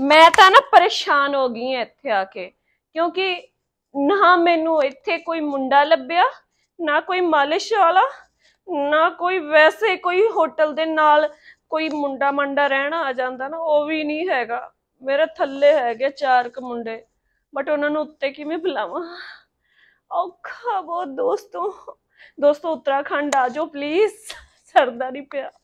ਮੈਂ ਤਾਂ ਨਾ ਪਰੇਸ਼ਾਨ ਹੋ ਗਈ ਐ ਇੱਥੇ ਆ ਕੇ ਕਿਉਂਕਿ ਨਾ ਮੈਨੂੰ ਇੱਥੇ ਕੋਈ ਮੁੰਡਾ ਲੱਭਿਆ ਨਾ ਕੋਈ ਮਾਲਿਸ਼ ਵਾਲਾ ਨਾ ਕੋਈ ਵੈਸੇ ਕੋਈ ਹੋਟਲ ਦੇ ਨਾਲ ਕੋਈ ਮੁੰਡਾ ਮੰਡਾ ਰਹਿਣਾ ਆ ਜਾਂਦਾ ਨਾ ਉਹ ਵੀ ਨਹੀਂ ਹੈਗਾ ਮੇਰੇ ਥੱਲੇ ਹੈਗੇ ਚਾਰ ਕ ਮੁੰਡੇ ਬਟ ਉਹਨਾਂ ਨੂੰ ਉੱਤੇ ਕਿਵੇਂ ਬੁਲਾਵਾਂ ਔਖਾ ਬਹੁਤ ਦੋਸਤੋ ਦੋਸਤੋ ਉੱਤਰਾਖੰਡ ਆ ਜਾਓ ਪਲੀਜ਼ ਸਰਦਾਰੀ ਪਿਆ